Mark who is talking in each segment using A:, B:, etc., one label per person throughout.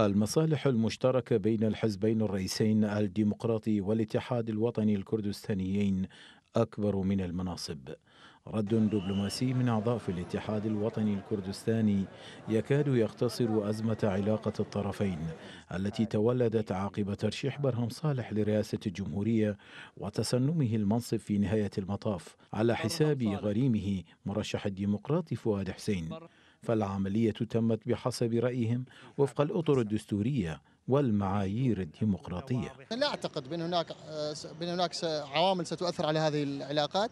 A: المصالح المشتركة بين الحزبين الرئيسين الديمقراطي والاتحاد الوطني الكردستانيين أكبر من المناصب رد دبلوماسي من أعضاء في الاتحاد الوطني الكردستاني يكاد يختصر أزمة علاقة الطرفين التي تولدت عقب ترشيح برهم صالح لرئاسة الجمهورية وتسنمه المنصب في نهاية المطاف على حساب غريمه مرشح الديمقراطي فؤاد حسين فالعملية تمت بحسب رأيهم وفق الأطر الدستورية والمعايير الديمقراطية
B: لا أعتقد بأن هناك بأن هناك عوامل ستؤثر على هذه العلاقات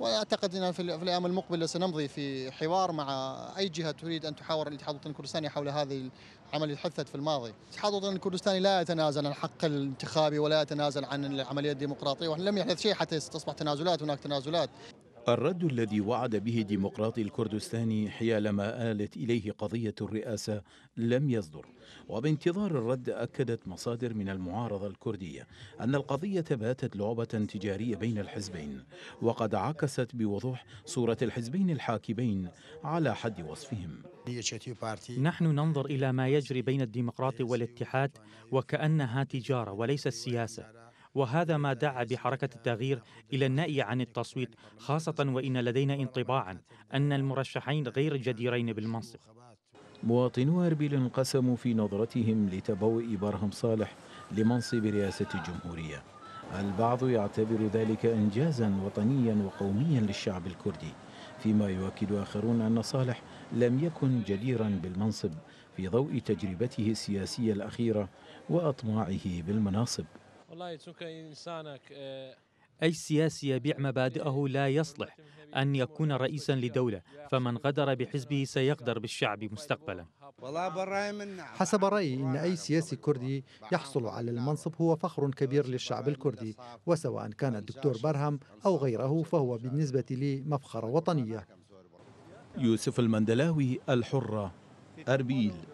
B: واعتقد ان في الايام المقبله سنمضي في حوار مع اي جهه تريد ان تحاور الاتحاد الوطني الكردستاني حول هذه العمل اللي حثت في الماضي. الاتحاد الوطني الكردستاني لا يتنازل عن حق الانتخابي ولا يتنازل عن العمليه الديمقراطيه ولم لم يحدث شيء حتى تصبح تنازلات هناك تنازلات.
A: الرد الذي وعد به ديمقراطي الكردستان ما آلت إليه قضية الرئاسة لم يصدر وبانتظار الرد أكدت مصادر من المعارضة الكردية أن القضية باتت لعبة تجارية بين الحزبين وقد عكست بوضوح صورة الحزبين الحاكمين
C: على حد وصفهم نحن ننظر إلى ما يجري بين الديمقراطي والاتحاد وكأنها تجارة وليست سياسة وهذا ما دعا بحركة التغيير إلى النأي عن التصويت خاصة وإن لدينا انطباعا أن المرشحين غير جديرين بالمنصب
A: مواطنو أربيل انقسموا في نظرتهم لتبوء برهم صالح لمنصب رئاسة الجمهورية البعض يعتبر ذلك إنجازا وطنيا وقوميا للشعب الكردي فيما يؤكد آخرون أن صالح لم يكن جديرا بالمنصب في ضوء تجربته السياسية
C: الأخيرة وأطماعه بالمناصب آه، أي سياسي يبيع مبادئه لا يصلح أن يكون رئيسا لدولة فمن غدر بحزبه سيغدر بالشعب مستقبلا حسب رأيي
A: إن أي سياسي كردي يحصل على المنصب هو فخر كبير للشعب الكردي وسواء كان الدكتور برهم أو غيره فهو بالنسبة لي مفخرة وطنية يوسف المندلاوي الحرة أربيل